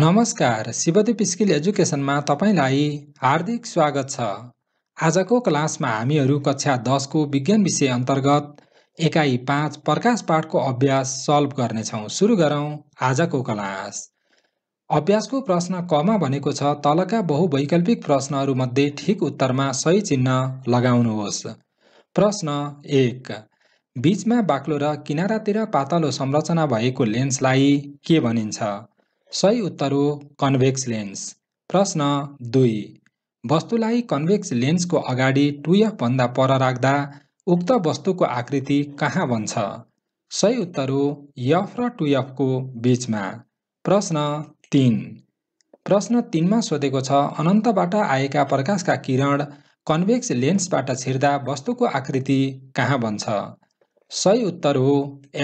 नमस्कार शिवदेव स्किल एजुकेसनमा तपाईँलाई हार्दिक स्वागत छ आजको क्लासमा हामीहरू कक्षा दसको विज्ञान विषय अन्तर्गत एकाइ पाँच प्रकाश पाठको अभ्यास सल्भ गर्नेछौँ सुरु गरौँ आजको क्लास अभ्यासको प्रश्न कमा भनेको छ तलका बहुवैकल्पिक प्रश्नहरूमध्ये ठिक उत्तरमा सही चिन्ह लगाउनुहोस् प्रश्न एक बिचमा बाक्लो र किनारातिर पातलो संरचना भएको लेन्सलाई के भनिन्छ सही उत्तर हो कन्भेक्स लेन्स प्रश्न दुई वस्तुलाई कन्भेक्स लेन्सको अगाडि टुएफभन्दा पर राख्दा उक्त वस्तुको आकृति कहाँ बन्छ सही उत्तर हो यफ र टुएफको बिचमा प्रश्न तिन प्रश्न तिनमा सोधेको छ अनन्तबाट आएका प्रकाशका किरण कन्भेक्स लेन्सबाट छिर्दा वस्तुको आकृति कहाँ बन्छ सही उत्तर हो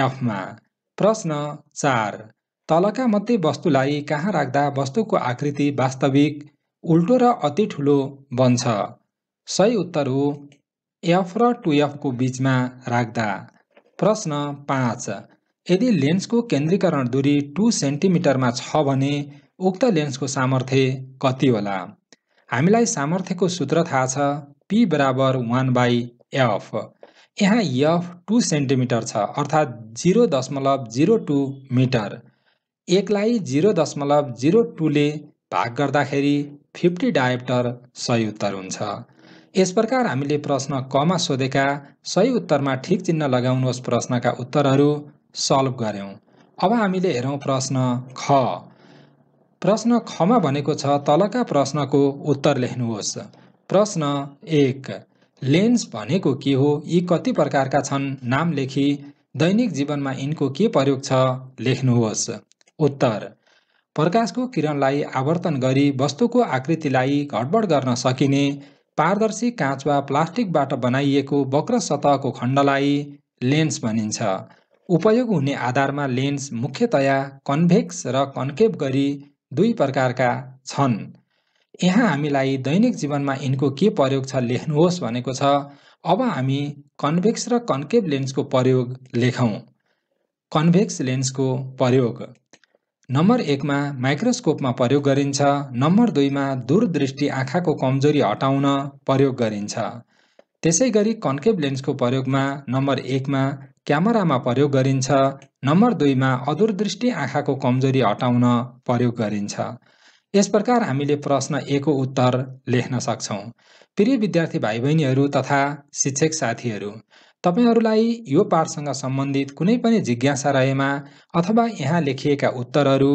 एफमा प्रश्न चार तलका मध्ये वस्तुलाई कहाँ राख्दा वस्तुको आकृति वास्तविक उल्टो र अति ठुलो बन्छ सही उत्तर हो एफ र टु एफको बिचमा राख्दा प्रश्न पाँच यदि लेन्सको केन्द्रीकरण दूरी टु सेन्टिमिटरमा छ भने उक्त लेन्सको सामर्थ्य कति होला हामीलाई सामर्थ्यको सूत्र थाहा छ पी बराबर वान बाई एफ यहाँ एफ टु सेन्टिमिटर छ अर्थात् जिरो दशमलव जिरो टू मिटर एकलाई जिरो दशमलव जिरो टूले भाग गर्दाखेरि फिफ्टी डायप्टर सही उत्तर हुन्छ यस प्रकार हामीले प्रश्न कमा सोधेका सही उत्तरमा ठिक चिन्ह लगाउनुहोस् प्रश्नका उत्तरहरू सल्भ गऱ्यौँ अब हामीले हेरौँ प्रश्न ख प्रश्न खमा भनेको छ तलका प्रश्नको उत्तर लेख्नुहोस् प्रश्न एक लेन्स भनेको के हो यी कति प्रकारका छन् नाम लेखी दैनिक जीवनमा यिनको के प्रयोग छ लेख्नुहोस् उत्तर प्रकाशको किरणलाई आवर्तन गरी वस्तुको आकृतिलाई घटबड गर्न सकिने पारदर्शी काँच वा प्लास्टिकबाट बनाइएको वक्र सतहको खण्डलाई लेन्स भनिन्छ उपयोग हुने आधारमा लेन्स मुख्यतया कन्भेक्स र कन्केभ गरी दुई प्रकारका छन् यहाँ हामीलाई दैनिक जीवनमा यिनको के प्रयोग छ लेख्नुहोस् भनेको छ अब हामी कन्भेक्स र कन्केभ लेन्सको प्रयोग लेखौँ कन्भेक्स लेन्सको प्रयोग नम्बर एकमा माइक्रोस्कोपमा प्रयोग गरिन्छ नम्बर दुईमा दूरदृष्टि आँखाको कमजोरी हटाउन प्रयोग गरिन्छ त्यसै गरी कन्केभ लेन्सको प्रयोगमा नम्बर एकमा क्यामेरामा प्रयोग गरिन्छ नम्बर दुईमा अदूरदृष्टि आँखाको कमजोरी हटाउन प्रयोग गरिन्छ यस प्रकार हामीले प्रश्न एकको उत्तर लेख्न सक्छौँ प्रिय विद्यार्थी भाइ बहिनीहरू तथा शिक्षक साथीहरू तपाईँहरूलाई यो पाठसँग सम्बन्धित कुनै पनि जिज्ञासा रहेमा अथवा यहाँ लेखिएका उत्तरहरू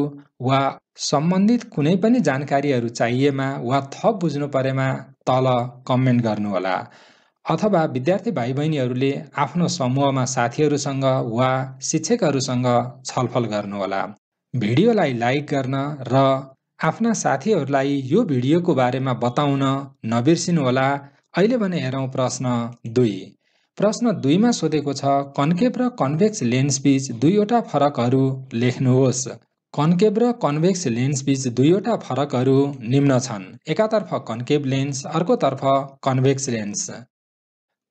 वा सम्बन्धित कुनै पनि जानकारीहरू चाहिएमा वा थप बुझ्नु परेमा तल कमेन्ट गर्नुहोला अथवा विद्यार्थी भाइ बहिनीहरूले आफ्नो समूहमा साथीहरूसँग वा शिक्षकहरूसँग छलफल गर्नुहोला भिडियोलाई लाइक गर्न र आफ्ना साथीहरूलाई यो भिडियोको बारेमा बताउन नबिर्सिनुहोला अहिले भने हेरौँ प्रश्न दुई प्रश्न दुईमा सोधेको छ कन्केभ र कन्भेक्स लेन्सबीच दुईवटा फरकहरू लेख्नुहोस् कन्केभ र कन्भेक्स लेन्सबीच दुईवटा फरकहरू निम्न छन् एकातर्फ कन्केभ लेन्स अर्कोतर्फ कन्भेक्स लेन्स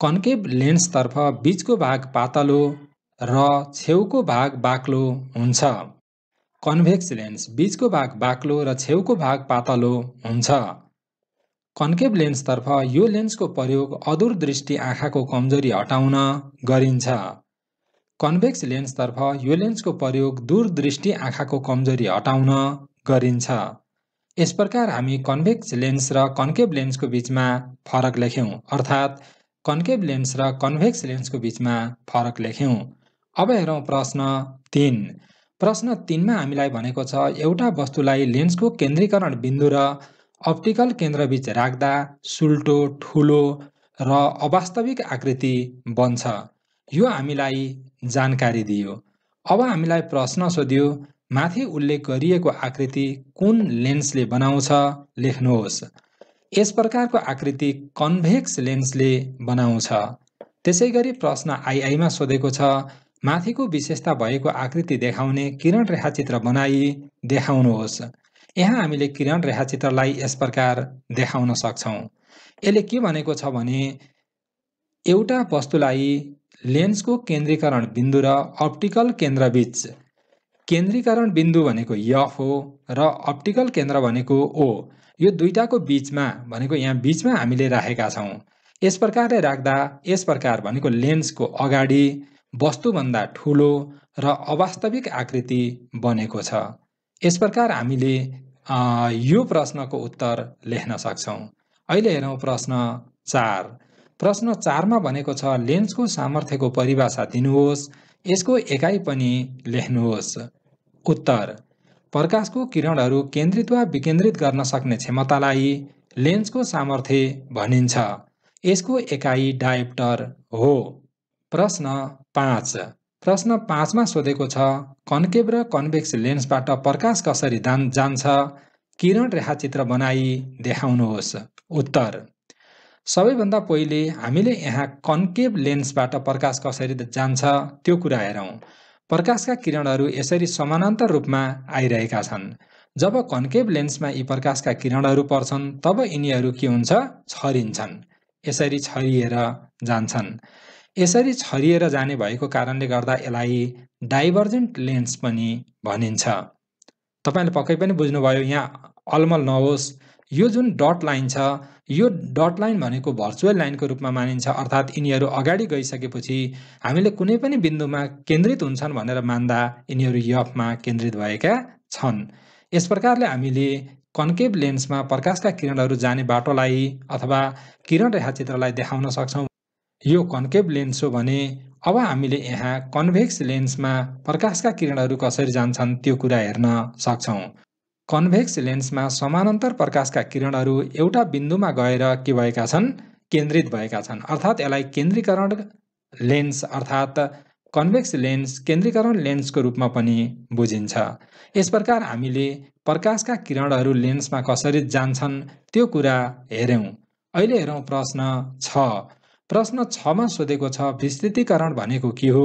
कन्केभ लेन्सतर्फ बिचको भाग पातलो र छेउको भाग बाक्लो हुन्छ कन्भेक्स लेन्स बिचको भाग बाक्लो र छेउको भाग पातलो हुन्छ कन्केभ लेन्सतर्फ यो लेन्सको प्रयोग दृष्टि आँखाको कमजोरी हटाउन गरिन्छ कन्भेक्स लेन्सतर्फ यो लेन्सको प्रयोग दूरदृष्टि आँखाको कमजोरी हटाउन गरिन्छ यस प्रकार हामी कन्भेक्स लेन्स र कन्केभ लेन्सको बिचमा फरक लेख्यौँ अर्थात् कन्केभ लेन्स र कन्भेक्स लेन्सको बिचमा फरक लेख्यौँ अब हेरौँ प्रश्न तिन प्रश्न तिनमा हामीलाई भनेको छ एउटा वस्तुलाई लेन्सको केन्द्रीकरण बिन्दु र अप्टिकल केन्द्रबीच राख्दा सुल्टो ठुलो र अवास्तविक आकृति बन्छ यो हामीलाई जानकारी दियो अब हामीलाई प्रश्न सोध्यो माथि उल्लेख गरिएको आकृति कुन लेन्सले बनाउँछ लेख्नुहोस् यस प्रकारको आकृति कन्भेक्स लेन्सले बनाउँछ त्यसै गरी प्रश्न आइआईमा सोधेको छ माथिको विशेषता भएको आकृति देखाउने किरण रेखाचित्र बनाई देखाउनुहोस् यहाँ हामीले किरण रेखाचित्रलाई यस प्रकार देखाउन सक्छौँ यसले के भनेको छ भने एउटा वस्तुलाई लेन्सको केन्द्रीकरण बिन्दु र अप्टिकल केन्द्रबिच केन्द्रीकरण बिन्दु भनेको यफ हो र अप्टिकल केन्द्र भनेको ओ यो दुईटाको बिचमा भनेको यहाँ बिचमा हामीले राखेका छौँ यस प्रकारले राख्दा यस प्रकार भनेको लेन्सको अगाडि वस्तुभन्दा ठुलो र अवास्तविक आकृति बनेको छ यस प्रकार हामीले यो प्रश्नको उत्तर लेख्न सक्छौँ अहिले हेरौँ प्रश्न चार प्रश्न चारमा भनेको छ लेन्सको सामर्थ्यको परिभाषा दिनुहोस् यसको एकाइ पनि लेख्नुहोस् उत्तर प्रकाशको किरणहरू केन्द्रित वा विकेन्द्रित गर्न सक्ने क्षमतालाई लेन्सको सामर्थ्य भनिन्छ यसको एकाइ डायप्टर हो प्रश्न पाँच प्रश्न पाँचमा सोधेको छ कन्केभ र कन्भेक्स लेन्सबाट प्रकाश कसरी दान जान्छ किरण रेखाचित्र बनाई देखाउनुहोस् उत्तर सबैभन्दा पहिले हामीले यहाँ कन्केभ लेन्सबाट प्रकाश कसरी जान्छ त्यो कुरा हेरौँ प्रकाशका किरणहरू यसरी समानान्तर रूपमा आइरहेका छन् जब कन्केभ लेन्समा यी प्रकाशका किरणहरू पर्छन् तब यिनीहरू के हुन्छ छरिन्छन् यसरी छरिएर जान्छन् यसरी छरिएर जाने भएको कारणले गर्दा यसलाई डाइभर्जेन्ट लेन्स पनि भनिन्छ तपाईँले पक्कै पनि बुझ्नुभयो यहाँ अलमल नहोस् यो जुन डट लाइन छ यो डट लाइन भनेको भर्चुअल लाइनको रूपमा मानिन्छ अर्थात् यिनीहरू अगाडि गइसकेपछि हामीले कुनै पनि बिन्दुमा केन्द्रित हुन्छन् भनेर मान्दा यिनीहरू यफमा केन्द्रित भएका छन् यस प्रकारले हामीले कन्केभ लेन्समा प्रकाशका किरणहरू जाने बाटोलाई अथवा किरण रेखाचित्रलाई देखाउन सक्छौँ यो कन्केभ लेन्स हो भने अब हामीले यहाँ कन्भेक्स लेन्समा प्रकाशका किरणहरू कसरी जान्छन् त्यो कुरा हेर्न सक्छौँ कन्भेक्स लेन्समा समानान्तर प्रकाशका किरणहरू एउटा बिन्दुमा गएर के भएका छन् केन्द्रित भएका छन् अर्थात् यसलाई केन्द्रीकरण लेन्स अर्थात् कन्भेक्स लेन्स केन्द्रीकरण लेन्सको रूपमा पनि बुझिन्छ यस प्रकार हामीले प्रकाशका किरणहरू लेन्समा कसरी जान्छन् त्यो कुरा हेऱ्यौँ अहिले हेरौँ प्रश्न छ प्रश्न छमा सोधेको छ विस्तृतिकरण भनेको के हो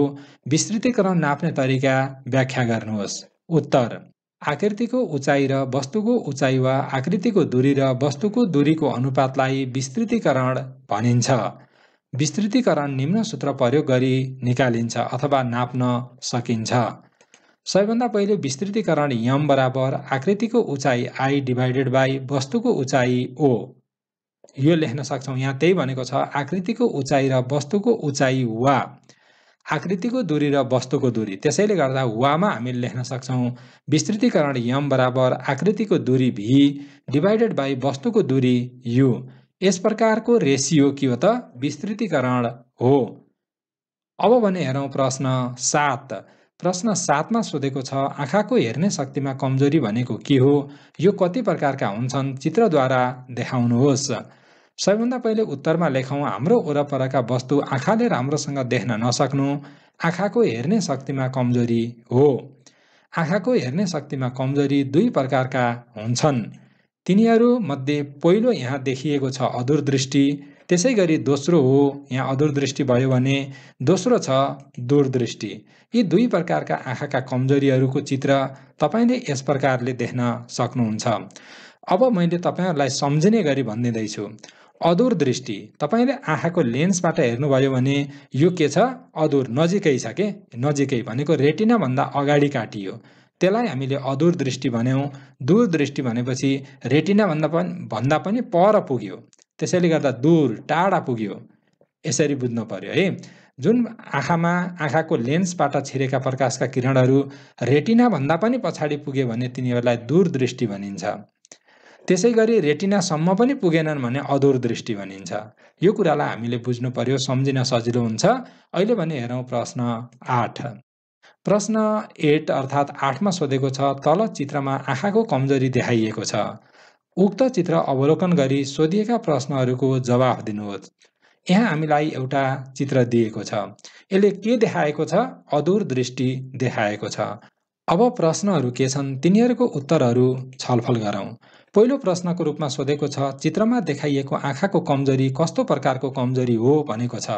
विस्तृतिकरण नाप्ने तरिका व्याख्या गर्नुहोस् उत्तर आकृतिको उचाइ र वस्तुको उचाइ वा आकृतिको दूरी र वस्तुको दूरीको अनुपातलाई विस्तृतिकरण भनिन्छ विस्तृतिकरण निम्न सूत्र प्रयोग गरी निकालिन्छ अथवा नाप्न सकिन्छ सबैभन्दा पहिले विस्तृतिकरण यम बराबर आकृतिको उचाइ आई डिभाइडेड बाई वस्तुको उचाइ ओ यो लेख्न सक्छौँ यहाँ त्यही भनेको छ आकृतिको उचाइ र वस्तुको उचाइ वा आकृतिको दूरी र वस्तुको दूरी त्यसैले गर्दा वामा हामीले लेख्न सक्छौँ विस्तृतिकरण यम बराबर आकृतिको दूरी भी डिभाइडेड बाई वस्तुको दूरी यु यस प्रकारको रेसियो के हो त विस्तृतिकरण हो अब भने हेरौँ प्रश्न सात प्रश्न सातमा सोधेको छ आँखाको हेर्ने शक्तिमा कमजोरी भनेको के हो यो कति प्रकारका हुन्छन् चित्रद्वारा देखाउनुहोस् सबैभन्दा पहिले उत्तरमा लेखौँ हाम्रो वरपरका वस्तु आँखाले राम्रोसँग देख्न नसक्नु आँखाको हेर्ने शक्तिमा कमजोरी हो आँखाको हेर्ने शक्तिमा कमजोरी दुई प्रकारका हुन्छन् तिनीहरूमध्ये पहिलो यहाँ देखिएको छ अदूरदृष्टि त्यसै गरी दोस्रो हो यहाँ अदूरदृष्टि भयो भने दोस्रो छ दूरदृष्टि यी दुई प्रकारका आँखाका कमजोरीहरूको चित्र तपाईँले यस प्रकारले देख्न सक्नुहुन्छ अब मैले तपाईँहरूलाई सम्झिने गरी भनिदिँदैछु अदूर दृष्टि तपाईँले आँखाको लेन्सबाट हेर्नुभयो भने यो के छ अदूर नजिकै छ के नजिकै भनेको रेटिनाभन्दा अगाडि काटियो त्यसलाई हामीले अदूर दृष्टि भन्यौँ दृष्टि भनेपछि रेटिना भन्दा पनि भन्दा पनि पर पुग्यो त्यसैले गर्दा दूर टाढा पुग्यो यसरी बुझ्नु पर्यो है जुन आँखामा आँखाको लेन्सबाट छिरेका प्रकाशका किरणहरू रेटिनाभन्दा पनि पछाडि पुग्यो भने तिनीहरूलाई दूरदृष्टि भनिन्छ त्यसै गरी रेटिनासम्म पनि पुगेनन् भने अधुर दृष्टि भनिन्छ यो कुरालाई हामीले बुझ्नु पर्यो सम्झिन सजिलो हुन्छ अहिले भने हेरौँ प्रश्न आठ प्रश्न एट अर्थात् आठमा सोधेको छ तल चित्रमा आँखाको कमजोरी देखाइएको छ उक्त चित्र अवलोकन गरी सोधिएका प्रश्नहरूको जवाफ दिनुहोस् यहाँ हामीलाई एउटा चित्र दिएको छ यसले के देखाएको छ अधुर दृष्टि देखाएको छ अब प्रश्नहरू के छन् तिनीहरूको उत्तरहरू छलफल गरौँ पहिलो प्रश्नको रूपमा सोधेको छ चित्रमा देखाइएको आँखाको कमजोरी कस्तो प्रकारको कमजोरी हो भनेको छ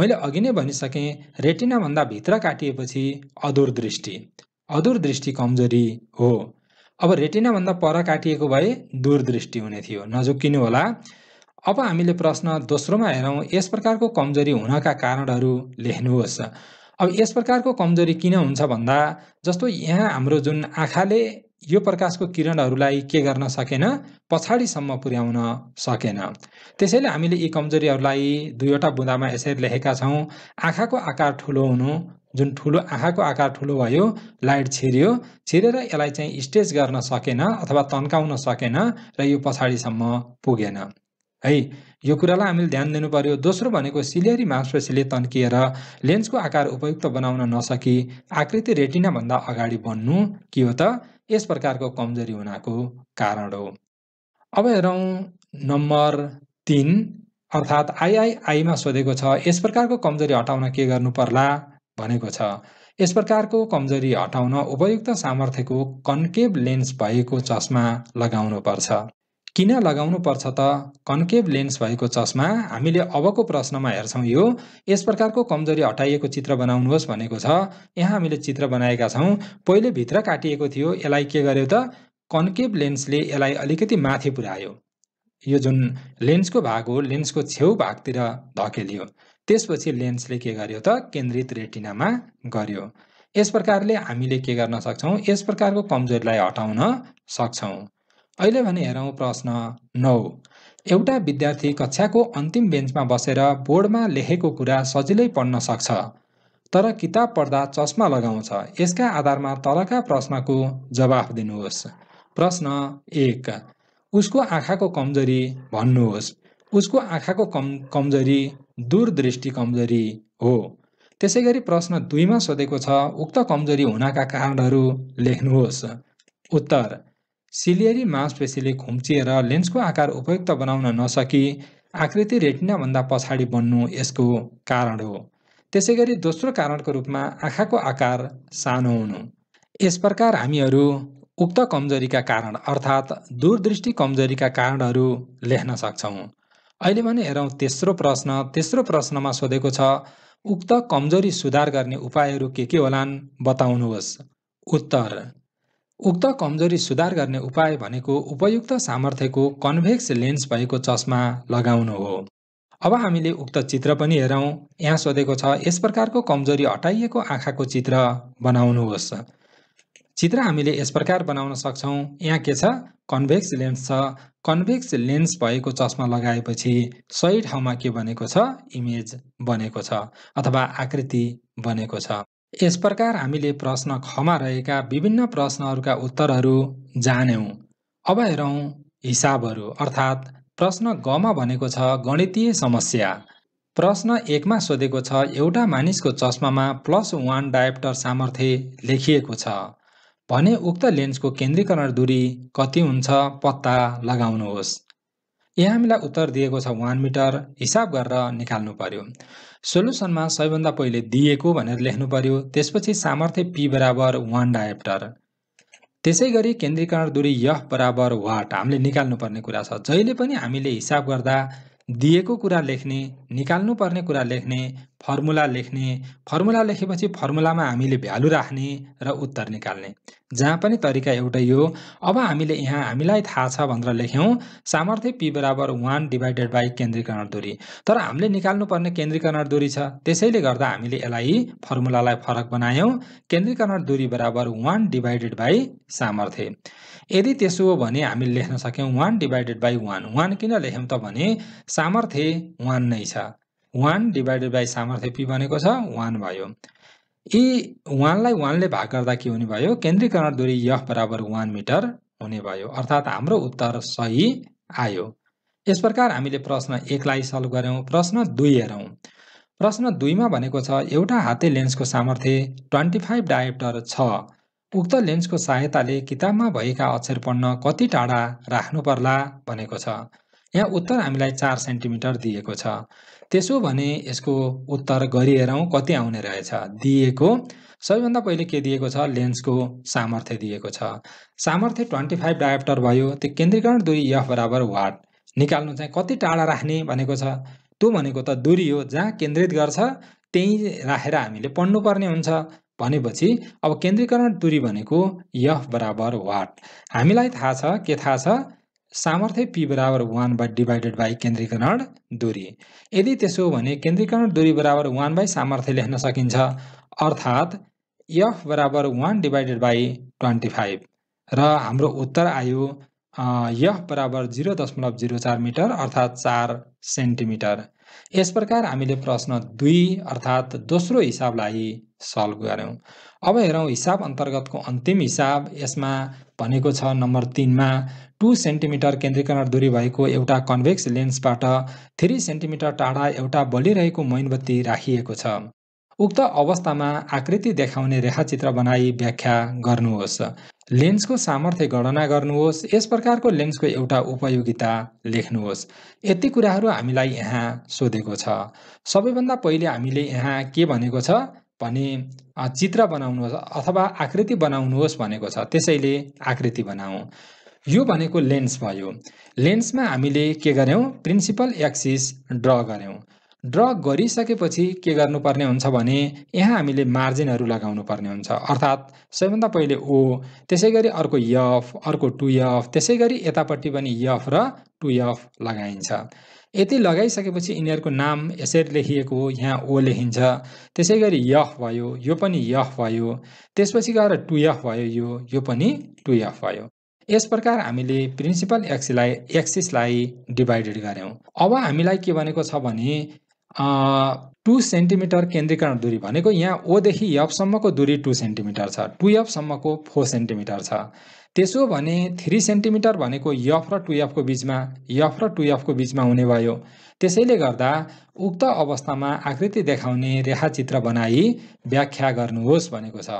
मैले अघि नै भनिसकेँ रेटिनाभन्दा भित्र काटिएपछि अधुर दृष्टि अधुर दृष्टि कमजोरी हो अब रेटिनाभन्दा पर काटिएको भए दूरदृष्टि हुने थियो नझुक्किनु होला अब हामीले प्रश्न दोस्रोमा हेरौँ यस प्रकारको कमजोरी हुनका कारणहरू लेख्नुहोस् अब यस प्रकारको कमजोरी किन हुन्छ भन्दा जस्तो यहाँ हाम्रो जुन आँखाले यो प्रकाशको किरणहरूलाई के गर्न सकेन पछाडिसम्म पुर्याउन सकेन त्यसैले हामीले यी कमजोरीहरूलाई दुईवटा बुँदामा यसरी लेखेका छौँ आँखाको आकार ठुलो हुनु जुन ठुलो आँखाको आकार ठुलो भयो लाइट छिर्यो छिरेर यसलाई चाहिँ स्टेज गर्न सकेन अथवा तन्काउन सकेन र यो पछाडिसम्म पुगेन है यो कुरालाई हामीले ध्यान दिनु पर्यो दोस्रो भनेको सिलियरी मांसपेसीले तन्किएर लेन्सको आकार उपयुक्त बनाउन नसकी आकृति रेटिनाभन्दा अगाडि बन्नु के हो त यस प्रकारको कमजोरी हुनाको कारण हो अब हेरौँ नम्बर तिन अर्थात् आइआइआईमा सोधेको छ यस प्रकारको कमजोरी हटाउन के गर्नु पर्ला भनेको छ यस प्रकारको कमजोरी हटाउन उपयुक्त सामर्थ्यको कन्केभ लेन्स भएको चस्मा लगाउनुपर्छ किन लगाउनु पर्छ त कन्केभ लेन्स भएको चस्मा हामीले अबको प्रश्नमा हेर्छौँ यो यस प्रकारको कमजोरी हटाइएको चित्र बनाउनुहोस् भनेको छ यहाँ हामीले चित्र बनाएका छौँ पहिले भित्र काटिएको थियो यसलाई के गर्यो त कन्केभ लेन्सले यसलाई अलिकति माथि पुर्यायो यो जुन लेन्सको भाग हो लेन्सको छेउ भागतिर धकेलियो त्यसपछि लेन्सले के गर्यो त केन्द्रित रेटिनामा गर्यो यस प्रकारले हामीले के गर्न सक्छौँ यस प्रकारको कमजोरीलाई हटाउन सक्छौँ अहिले भने हेरौँ प्रश्न नौ एउटा विद्यार्थी कक्षाको अन्तिम बेन्चमा बसेर बोर्डमा लेखेको कुरा सजिलै पढ्न सक्छ तर किताब पढ्दा चस्मा लगाउँछ यसका आधारमा तलका प्रश्नको जवाफ दिनुहोस् प्रश्न एक उसको आँखाको कमजोरी भन्नुहोस् उसको आँखाको कम कमजोरी दूरदृष्टि कमजोरी हो त्यसै गरी प्रश्न दुईमा सोधेको छ उक्त कमजोरी हुनाका कारणहरू लेख्नुहोस् उत्तर सिलियरी मांसपेशीले खुम्चिएर लेन्सको आकार उपयुक्त बनाउन नसकी आकृति रेटिनाभन्दा पछाडि बन्नु यसको कारण हो त्यसै गरी दोस्रो कारणको रूपमा आँखाको आकार सानो हुनु यस प्रकार हामीहरू उक्त कमजोरीका कारण अर्थात् दूरदृष्टि कमजोरीका कारणहरू लेख्न सक्छौँ अहिले भने हेरौँ तेस्रो प्रश्न तेस्रो प्रश्नमा सोधेको छ उक्त कमजोरी सुधार गर्ने उपायहरू के के होलान् बताउनुहोस् उत्तर उक्त कमजोरी सुधार गर्ने उपाय भनेको उपयुक्त सामर्थ्यको कन्भेक्स लेन्स भएको चस्मा लगाउनु हो अब हामीले उक्त चित्र पनि हेरौँ यहाँ सोधेको छ यस प्रकारको कमजोरी हटाइएको आँखाको चित्र बनाउनुहोस् चित्र हामीले यस प्रकार बनाउन सक्छौँ यहाँ के छ कन्भेक्स लेन्स छ कन्भेक्स लेन्स भएको चस्मा लगाएपछि सही ठाउँमा के बनेको छ इमेज बनेको छ अथवा आकृति बनेको छ यस प्रकार हामीले प्रश्न खमा रहेका विभिन्न प्रश्नहरूका उत्तरहरू जान्यौँ अब हेरौँ हिसाबहरू अर्थात् प्रश्न गमा भनेको छ गणितीय समस्या प्रश्न एकमा सोधेको छ एउटा मानिसको चस्मामा प्लस वान डायप्टर सामर्थ्य लेखिएको छ भने उक्त लेन्सको केन्द्रीकरण दूरी कति हुन्छ पत्ता लगाउनुहोस् यहाँ हामीलाई उत्तर दिएको छ वान मिटर हिसाब गरेर निकाल्नु पर्यो सोल्युसनमा सबैभन्दा पहिले दिएको भनेर लेख्नु पर्यो त्यसपछि सामर्थ्य पी बराबर वान डायप्टर त्यसै गरी केन्द्रीकरण दूरी यह बराबर वाट हामीले निकाल्नुपर्ने कुरा छ जहिले पनि हामीले हिसाब गर्दा दिएको कुरा लेख्ने निकाल्नुपर्ने कुरा लेख्ने फर्मुला लेख्ने फर्मुला लेखेपछि फर्मुलामा हामीले भ्यालु राख्ने र उत्तर निकाल्ने जहाँ पनि तरिका एउटै हो अब हामीले यहाँ हामीलाई थाहा छ भनेर लेख्यौँ सामर्थ्य पी बराबर वान डिभाइडेड बाई केन्द्रीकरण दूरी तर हामीले निकाल्नुपर्ने केन्द्रीकरण दूरी छ त्यसैले गर्दा हामीले यसलाई फर्मुलालाई फरक बनायौँ केन्द्रीकरण दूरी बराबर वान डिभाइडेड बाई सामर्थ्य यदि त्यसो हो भने हामी लेख्न सक्यौँ one divided by one one किन लेख्यौँ त भने सामर्थ्य वान नै छ वान डिभाइडेड बाई सामर्थ्य पी भनेको छ वान भयो यी वानलाई वानले भाग गर्दा के हुने भयो केन्द्रीकरण दूरी यफ बराबर वान मिटर हुने भयो अर्थात् हाम्रो उत्तर सही आयो यस प्रकार हामीले प्रश्न एकलाई सल्भ गऱ्यौँ प्रश्न दुई हेरौँ प्रश्न दुईमा भनेको छ एउटा हाते लेन्सको सामर्थ्य ट्वेन्टी फाइभ डायप्टर छ उक्त लेन्सको सहायताले किताबमा भएका अक्षर पढ्न कति टाढा राख्नु पर्ला भनेको छ यहाँ उत्तर हामीलाई चार सेन्टिमिटर दिएको छ त्यसो भने यसको उत्तर गरिहेरौँ कति आउने रहेछ दिएको सबैभन्दा पहिले के दिएको छ लेन्सको सामर्थ्य दिएको छ सामर्थ्य ट्वेन्टी फाइभ डायप्टर भयो त्यो केन्द्रीकरण दुरी यफ बराबर वाट निकाल्नु चाहिँ कति टाढा राख्ने भनेको छ त्यो भनेको त दुरी हो जहाँ केन्द्रित गर्छ त्यहीँ राखेर हामीले पढ्नुपर्ने हुन्छ भनेपछि अब केन्द्रीकरण दूरी भनेको यफ बराबर वाट हामीलाई थाहा छ के थाहा छ सामर्थ्य पी बराबर वान बाई डिभाइडेड बाई केन्द्रीकरण दूरी यदि त्यसो भने केन्द्रीकरण दूरी बराबर वान बाई सामर्थ्य लेख्न सकिन्छ अर्थात् एफ बराबर one divided by twenty five र हाम्रो उत्तर आयो यफ बराबर जिरो दशमलव जिरो चार मिटर अर्थात् चार सेन्टिमिटर यस प्रकार हामीले प्रश्न दुई अर्थात् दोस्रो हिसाबलाई सल्भ गऱ्यौँ अब हेरौँ हिसाब अन्तर्गतको अन्तिम हिसाब यसमा भनेको छ नम्बर तिनमा टु सेन्टिमिटर केन्द्रीकरण दूरी भएको एउटा कन्भेक्स लेन्सबाट थ्री सेन्टिमिटर टाढा एउटा बलिरहेको मैनबत्ती राखिएको छ उक्त अवस्थामा आकृति देखाउने रेखाचित्र बनाई व्याख्या गर्नुहोस् लेन्सको सामर्थ्य गणना गर्नुहोस् यस प्रकारको लेन्सको एउटा उपयोगिता लेख्नुहोस् यति कुराहरू हामीलाई यहाँ सोधेको छ सबैभन्दा पहिले हामीले यहाँ के भनेको छ भने चित्र बनाउनुहोस् अथवा आकृति बनाउनुहोस् भनेको छ त्यसैले आकृति बनाऊ यो भनेको लेन्स भयो लेन्समा हामीले के गर्यौँ प्रिन्सिपल एक्सिस ड्र गऱ्यौँ ड्र गरिसकेपछि के गर्नुपर्ने हुन्छ भने यहाँ हामीले मार्जिनहरू लगाउनु पर्ने हुन्छ अर्थात् सबैभन्दा पहिले ओ त्यसै गरी अर्को यफ अर्को टु यफ त्यसै गरी यतापट्टि पनि यफ र टु यफ लगाइन्छ यति लगाइसकेपछि यिनीहरूको नाम यसरी लेखिएको हो यहाँ ओ लेखिन्छ त्यसै गरी यफ भयो यो पनि यफ भयो त्यसपछि गएर टु यफ भयो यो यो पनि टु यफ भयो यस प्रकार हामीले प्रिन्सिपल एक्सिसलाई एक्सिसलाई डिभाइडेड गऱ्यौँ अब हामीलाई के भनेको छ भने टु सेन्टिमिटर केन्द्रीकरण दूरी भनेको यहाँ ओदेखि यफसम्मको दूरी टु सेन्टिमिटर छ टु एफसम्मको फोर सेन्टिमिटर छ त्यसो भने थ्री सेन्टिमिटर भनेको यफ र टु एफको बिचमा यफ र टु एफको बिचमा हुने भयो त्यसैले गर्दा उक्त अवस्थामा आकृति देखाउने रेखाचित्र बनाई व्याख्या गर्नुहोस् भनेको छ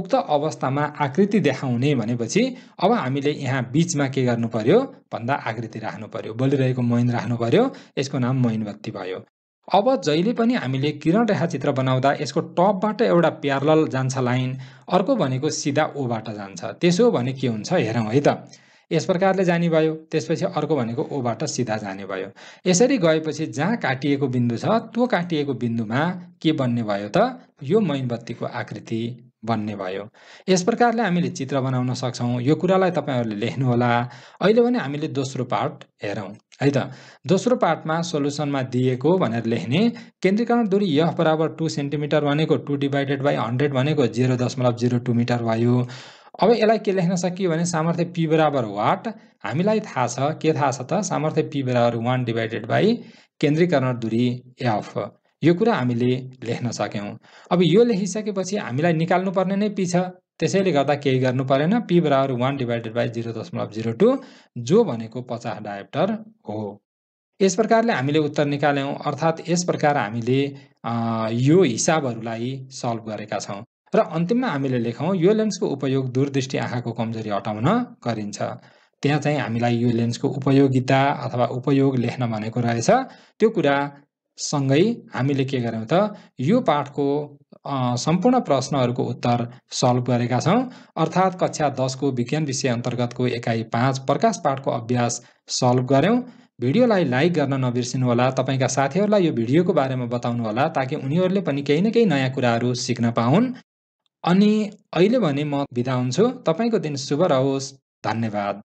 उक्त अवस्थामा आकृति देखाउने भनेपछि अब हामीले यहाँ बिचमा के गर्नु पर्यो भन्दा आकृति राख्नु पर्यो बोलिरहेको मैन राख्नु पर्यो यसको नाम मैनबत्ती भयो अब जहिले पनि हामीले किरण रेखाचित्र बनाउँदा यसको टपबाट एउटा प्यारल जान्छ लाइन अर्को भनेको सिधा ओबाट जान्छ त्यसो भने के हुन्छ हेरौँ है त यस प्रकारले जाने भयो त्यसपछि अर्को भनेको ओबाट सिधा जाने भयो यसरी गएपछि जहाँ काटिएको बिन्दु छ त्यो काटिएको बिन्दुमा के बन्ने भयो त यो मैनबत्तीको आकृति बन्ने भयो यस प्रकारले हामीले चित्र बनाउन सक्छौँ यो कुरालाई तपाईँहरूले लेख्नुहोला अहिले भने हामीले दोस्रो पार्ट हेरौँ है त दोस्रो पार्टमा सोल्युसनमा दिएको भनेर लेख्ने केन्द्रीकरण दूरी यफ बराबर टू सेन्टिमिटर भनेको टू डिभाइडेड बाई हन्ड्रेड भनेको जिरो दशमलव जिरो टू मिटर भयो अब यसलाई के लेख्न सकियो भने सामर्थ्य पी बराबर वाट हामीलाई थाहा छ के थाहा छ त सामर्थ्य पी बराबर वान डिभाइडेड बाई केन्द्रीकरण दूरी एफ यो कुरा हामीले लेख्न सक्यौँ अब यो लेखिसकेपछि हामीलाई निकाल्नुपर्ने नै पी छ त्यसैले गर्दा केही गर्नु परेन पी बराबर वान डिभाइडेड बाई जिरो दशमलव जिरो टू जो भनेको पचास डायप्टर हो यस प्रकारले हामीले उत्तर निकाल्यौँ अर्थात् यस प्रकार हामीले यो हिसाबहरूलाई सल्भ गरेका छौँ र अन्तिममा हामीले लेखौँ यो लेन्सको उपयोग दूरदृष्टि आँखाको कमजोरी हटाउन गरिन्छ त्यहाँ चाहिँ हामीलाई यो लेन्सको उपयोगिता अथवा उपयोग लेख्न भनेको रहेछ त्यो कुरा सँगै हामीले के गर्यौँ त यो पाठको सम्पूर्ण प्रश्नहरूको उत्तर सल्भ गरेका छौँ अर्थात् कक्षा दसको विज्ञान विषय अन्तर्गतको एकाइ पाँच प्रकाश पाठको अभ्यास सल्भ गऱ्यौँ भिडियोलाई लाइक गर्न नबिर्सिनु होला तपाईँका साथीहरूलाई यो भिडियोको बारेमा बताउनु होला ताकि उनीहरूले पनि केही न केही नयाँ कुराहरू सिक्न पाउन् अनि अहिले भने म बिदा हुन्छु तपाईँको दिन शुभ रहोस् धन्यवाद